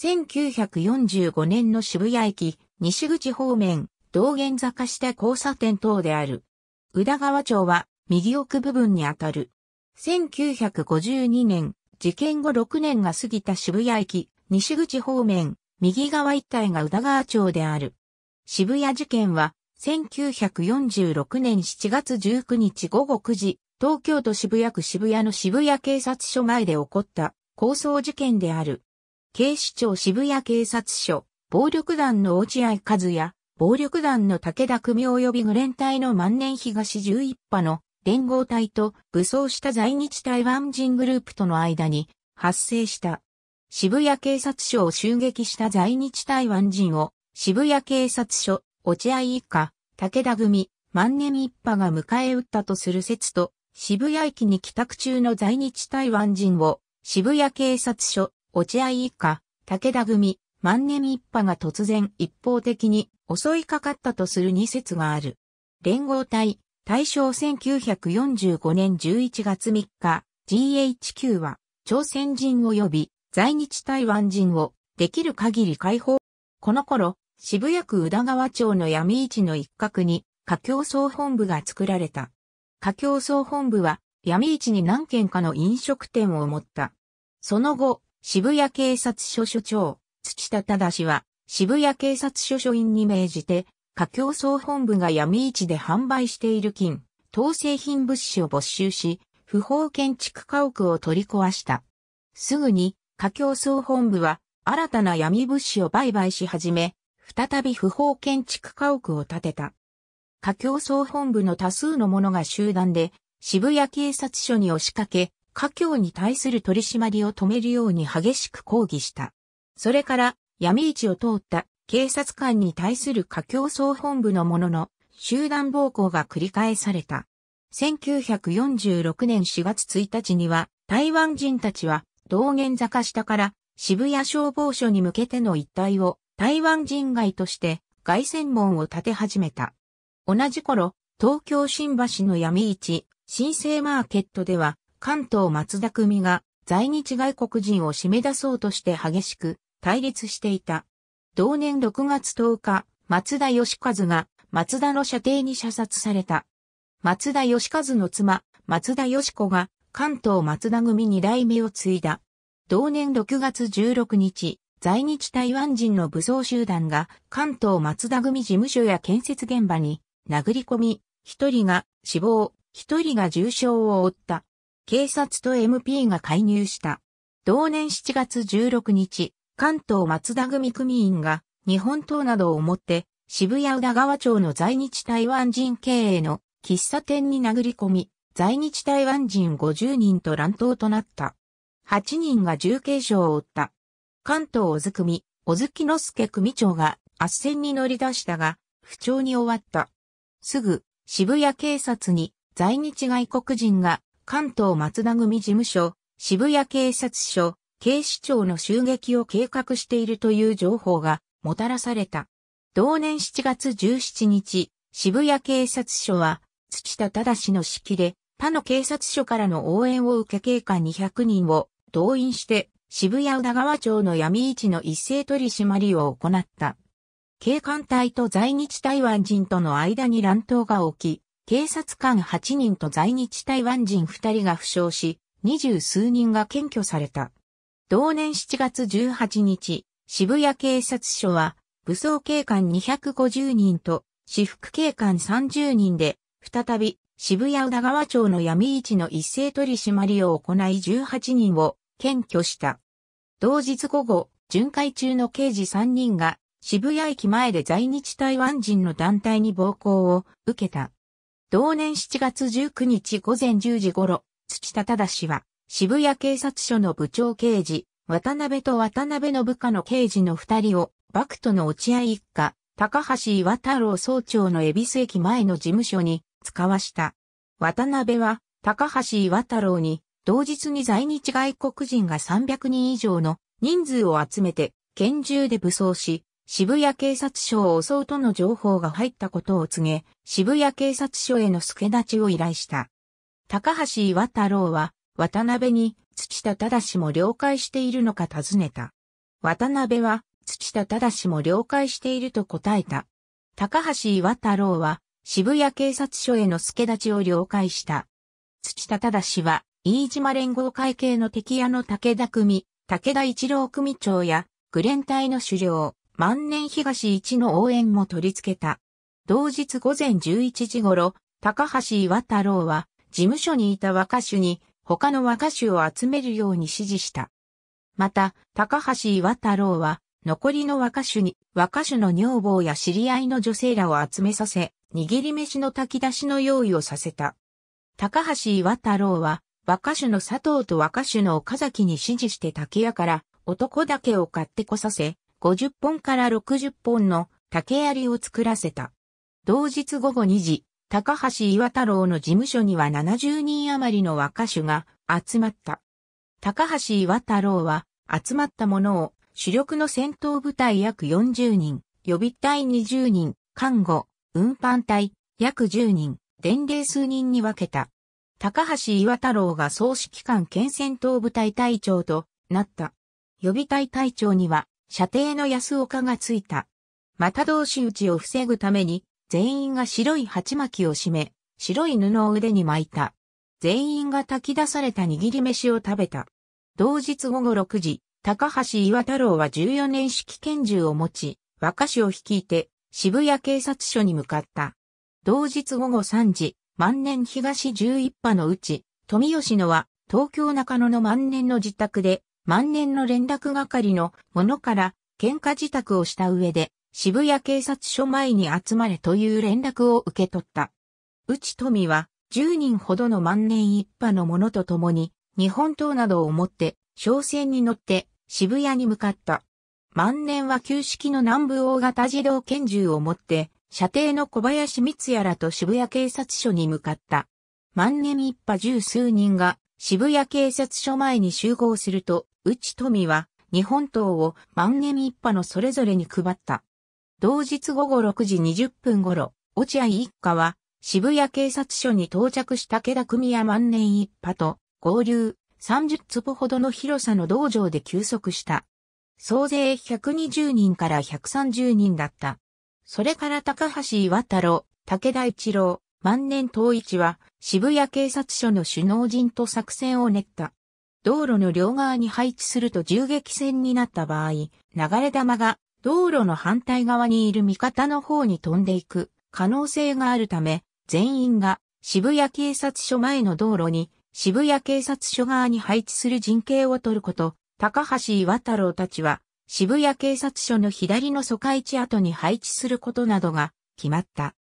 1945年の渋谷駅、西口方面、道玄坂下交差点等である。宇田川町は右奥部分にあたる。1952年、事件後6年が過ぎた渋谷駅、西口方面、右側一帯が宇田川町である。渋谷事件は、1946年7月19日午後9時、東京都渋谷区渋谷の渋谷警察署前で起こった抗争事件である。警視庁渋谷警察署、暴力団の落合和也、暴力団の武田組及びグ連隊の万年東11波の連合隊と武装した在日台湾人グループとの間に発生した。渋谷警察署を襲撃した在日台湾人を渋谷警察署、落合一家、武田組、万年一派が迎え撃ったとする説と、渋谷駅に帰宅中の在日台湾人を渋谷警察署、落合一家、武田組、万年一派が突然一方的に襲いかかったとする二説がある。連合体、大正1945年11月3日、GHQ は、朝鮮人及び在日台湾人をできる限り解放。この頃、渋谷区宇田川町の闇市の一角に、華僑総本部が作られた。華僑総本部は、闇市に何軒かの飲食店を持った。その後、渋谷警察署署長、土田忠氏は、渋谷警察署署員に命じて、家境総本部が闇市で販売している金、当製品物資を没収し、不法建築家屋を取り壊した。すぐに、家境総本部は、新たな闇物資を売買し始め、再び不法建築家屋を建てた。家境総本部の多数の者が集団で、渋谷警察署に押しかけ、華僑に対する取り締まりを止めるように激しく抗議した。それから闇市を通った警察官に対する華僑総本部のものの集団暴行が繰り返された。1946年4月1日には台湾人たちは道玄坂下から渋谷消防署に向けての一帯を台湾人街として外線門を建て始めた。同じ頃、東京新橋の闇市、新生マーケットでは関東松田組が在日外国人を締め出そうとして激しく対立していた。同年6月10日、松田義和が松田の射程に射殺された。松田義和の妻、松田義子が関東松田組二代目を継いだ。同年6月16日、在日台湾人の武装集団が関東松田組事務所や建設現場に殴り込み、一人が死亡、一人が重傷を負った。警察と MP が介入した。同年7月16日、関東松田組組員が日本刀などを持って渋谷宇田川町の在日台湾人経営の喫茶店に殴り込み、在日台湾人50人と乱闘となった。8人が重軽傷を負った。関東小津組、小津木之助組長が圧戦に乗り出したが、不調に終わった。すぐ、渋谷警察に在日外国人が関東松田組事務所、渋谷警察署、警視庁の襲撃を計画しているという情報がもたらされた。同年7月17日、渋谷警察署は、土田正の指揮で、他の警察署からの応援を受け警官200人を動員して、渋谷宇田川町の闇市の一斉取り締まりを行った。警官隊と在日台湾人との間に乱闘が起き、警察官8人と在日台湾人2人が負傷し、二十数人が検挙された。同年7月18日、渋谷警察署は、武装警官250人と、私服警官30人で、再び、渋谷宇田川町の闇市の一斉取り締まりを行い18人を検挙した。同日午後、巡回中の刑事3人が渋谷駅前で在日台湾人の団体に暴行を受けた。同年7月19日午前10時頃、土田忠氏は、渋谷警察署の部長刑事、渡辺と渡辺の部下の刑事の二人を、バクトの落合一家、高橋岩太郎総長の恵比寿駅前の事務所に使わした。渡辺は、高橋岩太郎に、同日に在日外国人が300人以上の人数を集めて、拳銃で武装し、渋谷警察署を襲うとの情報が入ったことを告げ、渋谷警察署への助立ちを依頼した。高橋岩太郎は、渡辺に土田正も了解しているのか尋ねた。渡辺は、土田正も了解していると答えた。高橋岩太郎は、渋谷警察署への助立ちを了解した。土田正は、飯島連合会系の敵屋の武田組、武田一郎組長や、グレン隊の首領、万年東一の応援も取り付けた。同日午前11時頃、高橋岩太郎は、事務所にいた若手に、他の若手を集めるように指示した。また、高橋岩太郎は、残りの若手に、若手の女房や知り合いの女性らを集めさせ、握り飯の炊き出しの用意をさせた。高橋岩太郎は、若手の佐藤と若手の岡崎に指示して竹屋から、男だけを買ってこさせ、50本から60本の竹槍を作らせた。同日午後2時、高橋岩太郎の事務所には70人余りの若手が集まった。高橋岩太郎は集まったものを主力の戦闘部隊約40人、予備隊20人、看護、運搬隊約10人、伝令数人に分けた。高橋岩太郎が総指揮官兼戦闘部隊隊長となった。予備隊隊長には射程の安岡がついた。また同士打ちを防ぐために、全員が白い鉢巻きを締め、白い布を腕に巻いた。全員が炊き出された握り飯を食べた。同日午後6時、高橋岩太郎は14年式拳銃を持ち、和歌市を率いて渋谷警察署に向かった。同日午後3時、万年東11波のうち、富吉野は東京中野の万年の自宅で万年の連絡係の者から喧嘩自宅をした上で渋谷警察署前に集まれという連絡を受け取った。内富は10人ほどの万年一派の者と共に日本刀などを持って商船に乗って渋谷に向かった。万年は旧式の南部大型自動拳銃を持って射程の小林光也らと渋谷警察署に向かった。万年一派十数人が渋谷警察署前に集合すると、内富は、日本刀を万年一派のそれぞれに配った。同日午後6時20分頃、落合一家は、渋谷警察署に到着した毛田組や万年一派と合流30坪ほどの広さの道場で休息した。総勢120人から130人だった。それから高橋岩太郎、武田一郎、万年東一は渋谷警察署の首脳陣と作戦を練った。道路の両側に配置すると銃撃戦になった場合、流れ弾が道路の反対側にいる味方の方に飛んでいく可能性があるため、全員が渋谷警察署前の道路に渋谷警察署側に配置する陣形を取ること、高橋岩太郎たちは渋谷警察署の左の疎開地跡に配置することなどが決まった。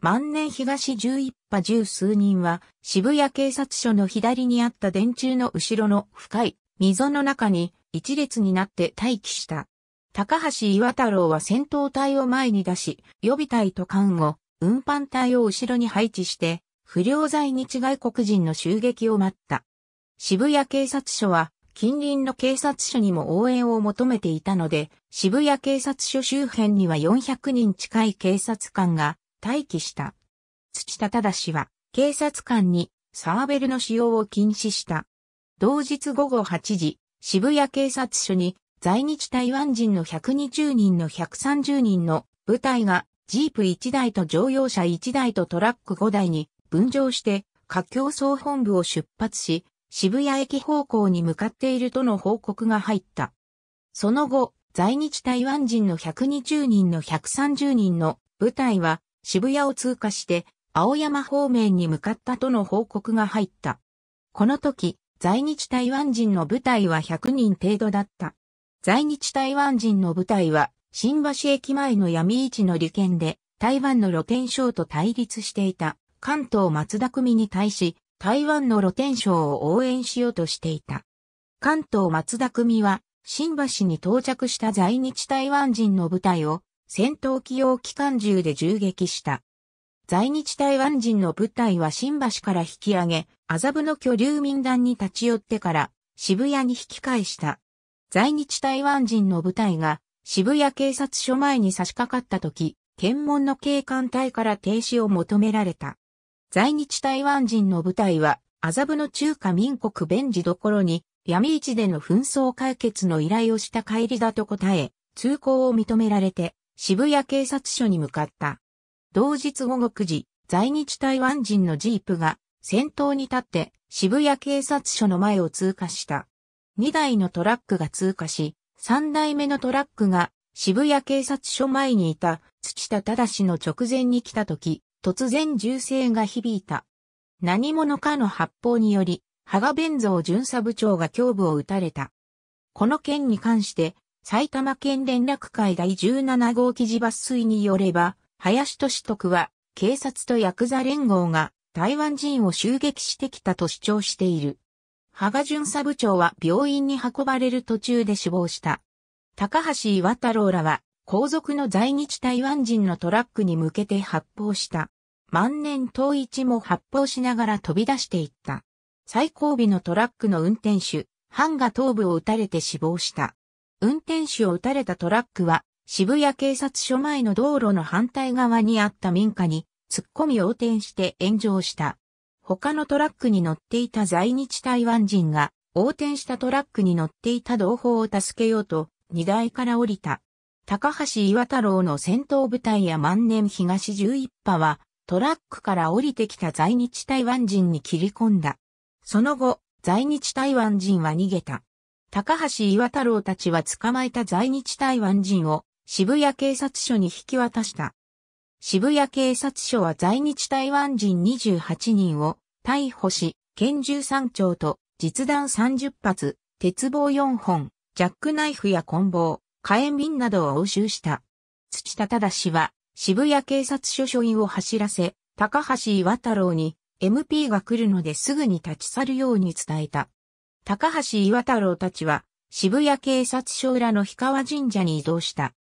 万年東11派十数人は渋谷警察署の左にあった電柱の後ろの深い溝の中に一列になって待機した。高橋岩太郎は戦闘隊を前に出し、予備隊と艦を運搬隊を後ろに配置して、不良在日外国人の襲撃を待った。渋谷警察署は近隣の警察署にも応援を求めていたので、渋谷警察署周辺には400人近い警察官が待機した。土田忠氏は、警察官にサーベルの使用を禁止した。同日午後8時、渋谷警察署に在日台湾人の120人の130人の部隊がジープ1台と乗用車1台とトラック5台に分乗して華僑総本部を出発し、渋谷駅方向に向かっているとの報告が入った。その後、在日台湾人の120人の130人の部隊は渋谷を通過して青山方面に向かったとの報告が入った。この時、在日台湾人の部隊は100人程度だった。在日台湾人の部隊は、新橋駅前の闇市の利権で、台湾の露天商と対立していた、関東松田組に対し、台湾の露天商を応援しようとしていた。関東松田組は、新橋に到着した在日台湾人の部隊を、戦闘機用機関銃で銃撃した。在日台湾人の部隊は新橋から引き上げ、麻布の居留民団に立ち寄ってから渋谷に引き返した。在日台湾人の部隊が渋谷警察署前に差し掛かった時、検問の警官隊から停止を求められた。在日台湾人の部隊は麻布の中華民国弁事どころに闇市での紛争解決の依頼をした帰りだと答え、通行を認められて渋谷警察署に向かった。同日午後9時、在日台湾人のジープが先頭に立って渋谷警察署の前を通過した。2台のトラックが通過し、3台目のトラックが渋谷警察署前にいた土田正の直前に来た時、突然銃声が響いた。何者かの発砲により、羽賀弁蔵巡査部長が胸部を撃たれた。この件に関して、埼玉県連絡会第17号記事抜粋によれば、林俊徳は、警察とヤクザ連合が台湾人を襲撃してきたと主張している。羽賀巡査部長は病院に運ばれる途中で死亡した。高橋岩太郎らは、皇族の在日台湾人のトラックに向けて発砲した。万年統一も発砲しながら飛び出していった。最後尾のトラックの運転手、ハンが頭部を撃たれて死亡した。運転手を撃たれたトラックは渋谷警察署前の道路の反対側にあった民家に突っ込み横転して炎上した。他のトラックに乗っていた在日台湾人が横転したトラックに乗っていた同胞を助けようと荷台から降りた。高橋岩太郎の戦闘部隊や万年東11波はトラックから降りてきた在日台湾人に切り込んだ。その後、在日台湾人は逃げた。高橋岩太郎たちは捕まえた在日台湾人を渋谷警察署に引き渡した。渋谷警察署は在日台湾人28人を逮捕し、拳銃3丁と実弾30発、鉄棒4本、ジャックナイフや棍棒、火炎瓶などを押収した。土田忠氏は渋谷警察署署員を走らせ、高橋岩太郎に MP が来るのですぐに立ち去るように伝えた。高橋岩太郎たちは渋谷警察署裏の氷川神社に移動した。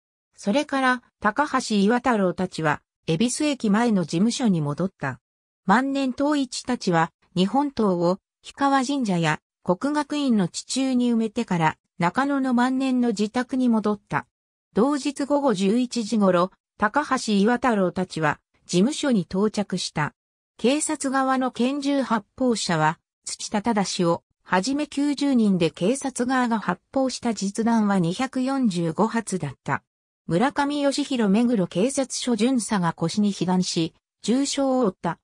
それから、高橋岩太郎たちは、恵比寿駅前の事務所に戻った。万年統一たちは、日本刀を、氷川神社や、国学院の地中に埋めてから、中野の万年の自宅に戻った。同日午後11時頃、高橋岩太郎たちは、事務所に到着した。警察側の拳銃発砲者は、土田忠を、はじめ90人で警察側が発砲した実弾は245発だった。村上義弘目黒警察署巡査が腰に被弾し、重傷を負った。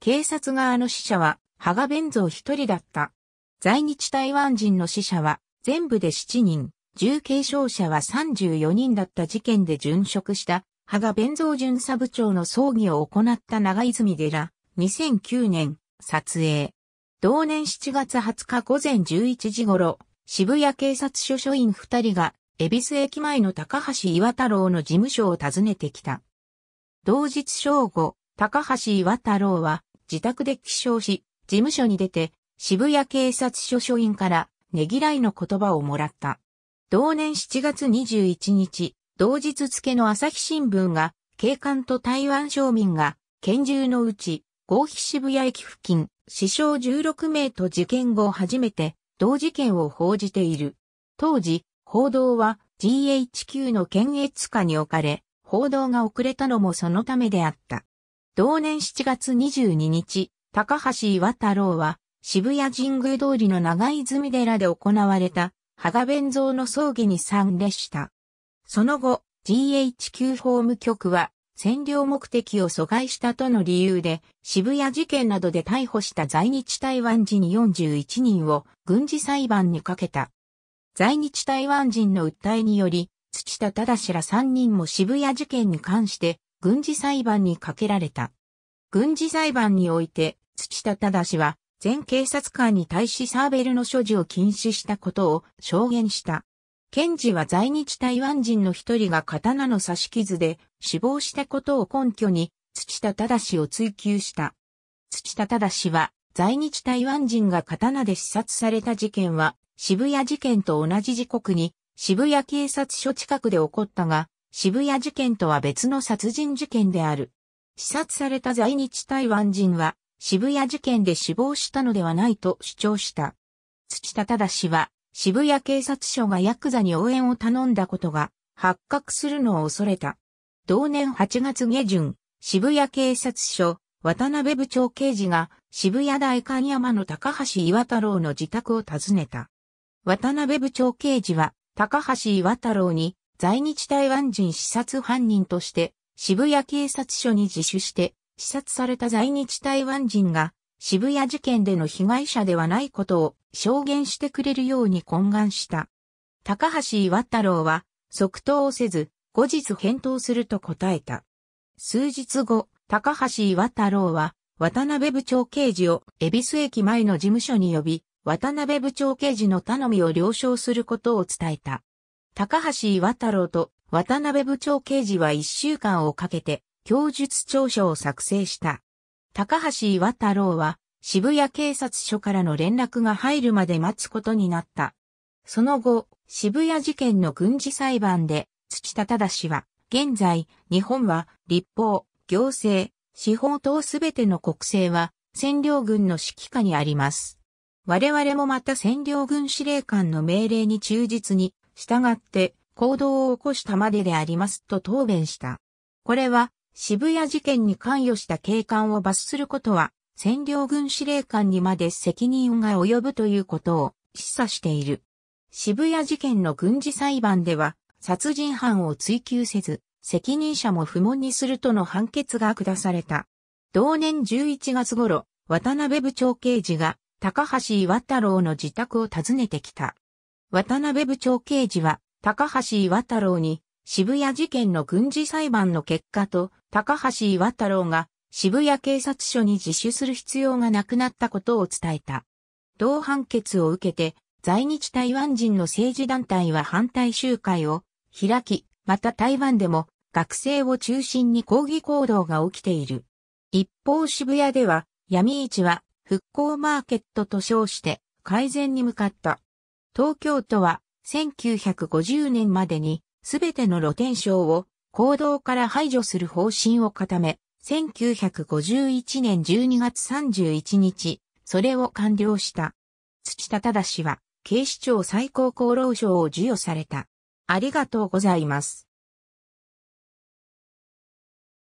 警察側の死者は、羽賀弁蔵一人だった。在日台湾人の死者は、全部で7人、重軽傷者は34人だった事件で殉職した、羽賀弁蔵巡査部長の葬儀を行った長泉寺、2009年、撮影。同年7月20日午前11時頃、渋谷警察署署員2人が恵比寿駅前の高橋岩太郎の事務所を訪ねてきた。同日正午、高橋岩太郎は自宅で起床し、事務所に出て渋谷警察署署員からねぎらいの言葉をもらった。同年7月21日、同日付の朝日新聞が、警官と台湾商民が、拳銃のうち、合皮。渋谷駅付近、死傷16名と事件後初めて、同事件を報じている。当時、報道は GHQ の検閲下に置かれ、報道が遅れたのもそのためであった。同年7月22日、高橋岩太郎は渋谷神宮通りの長泉寺で行われた、羽賀弁蔵の葬儀に参列した。その後、GHQ 法務局は、占領目的を阻害したとの理由で、渋谷事件などで逮捕した在日台湾人41人を軍事裁判にかけた。在日台湾人の訴えにより、土田正ら3人も渋谷事件に関して軍事裁判にかけられた。軍事裁判において、土田正は、全警察官に対しサーベルの所持を禁止したことを証言した。検事は在日台湾人の一人が刀の刺し傷で死亡したことを根拠に土田正を追及した。土田正は在日台湾人が刀で刺殺された事件は渋谷事件と同じ時刻に渋谷警察署近くで起こったが、渋谷事件とは別の殺人事件である。視察された在日台湾人は渋谷事件で死亡したのではないと主張した。土田忠氏は渋谷警察署がヤクザに応援を頼んだことが発覚するのを恐れた。同年8月下旬、渋谷警察署渡辺部長刑事が渋谷大観山の高橋岩太郎の自宅を訪ねた。渡辺部長刑事は、高橋岩太郎に、在日台湾人視察犯人として、渋谷警察署に自首して、視察された在日台湾人が、渋谷事件での被害者ではないことを証言してくれるように懇願した。高橋岩太郎は、即答をせず、後日返答すると答えた。数日後、高橋岩太郎は、渡辺部長刑事を恵比寿駅前の事務所に呼び、渡辺部長刑事の頼みを了承することを伝えた。高橋岩太郎と渡辺部長刑事は一週間をかけて供述調書を作成した。高橋岩太郎は渋谷警察署からの連絡が入るまで待つことになった。その後、渋谷事件の軍事裁判で土田忠氏は、現在、日本は立法、行政、司法等すべての国政は占領軍の指揮下にあります。我々もまた占領軍司令官の命令に忠実に従って行動を起こしたまででありますと答弁した。これは渋谷事件に関与した警官を罰することは占領軍司令官にまで責任が及ぶということを示唆している。渋谷事件の軍事裁判では殺人犯を追及せず責任者も不問にするとの判決が下された。同年11月頃、渡辺部長刑事が高橋岩太郎の自宅を訪ねてきた。渡辺部長刑事は、高橋岩太郎に、渋谷事件の軍事裁判の結果と、高橋岩太郎が渋谷警察署に自首する必要がなくなったことを伝えた。同判決を受けて、在日台湾人の政治団体は反対集会を開き、また台湾でも学生を中心に抗議行動が起きている。一方渋谷では、闇市は復興マーケットと称して改善に向かった。東京都は1950年までにすべての露天商を行動から排除する方針を固め、1951年12月31日、それを完了した。土田忠氏は警視庁最高厚労省を授与された。ありがとうございます。